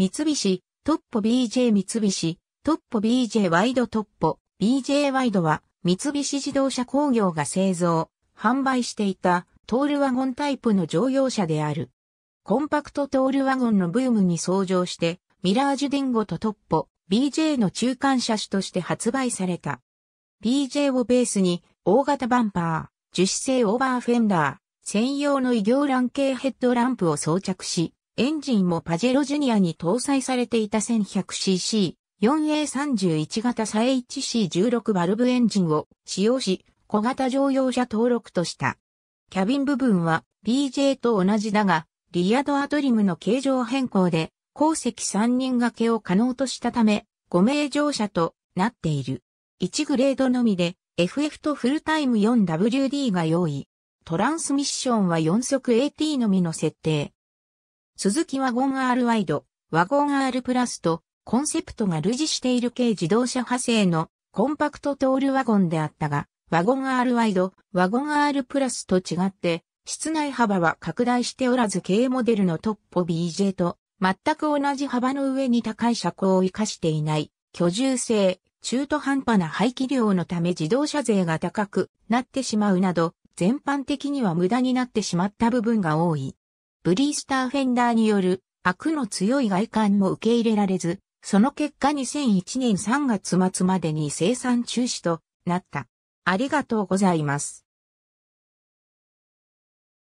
三菱、トッポ BJ 三菱、トッポ BJ ワイドトッポ、BJ ワイドは、三菱自動車工業が製造、販売していた、トールワゴンタイプの乗用車である。コンパクトトールワゴンのブームに相乗して、ミラージュディンゴとトッポ、BJ の中間車種として発売された。BJ をベースに、大型バンパー、樹脂製オーバーフェンダー、専用の異形ラン系ヘッドランプを装着し、エンジンもパジェロジュニアに搭載されていた 1100cc、4A31 型サ1 c 1 6バルブエンジンを使用し、小型乗用車登録とした。キャビン部分は BJ と同じだが、リアドアトリムの形状変更で、後席3人掛けを可能としたため、5名乗車となっている。1グレードのみで、FF とフルタイム 4WD が用意。トランスミッションは4速 AT のみの設定。スズキワゴン R ワイド、ワゴン R プラスと、コンセプトが類似している軽自動車派生のコンパクトトールワゴンであったが、ワゴン R ワイド、ワゴン R プラスと違って、室内幅は拡大しておらず軽モデルのトッポ BJ と全く同じ幅の上に高い車高を活かしていない、居住性、中途半端な排気量のため自動車税が高くなってしまうなど、全般的には無駄になってしまった部分が多い。ブリースターフェンダーによる悪の強い外観も受け入れられず、その結果2001年3月末までに生産中止となった。ありがとうございます。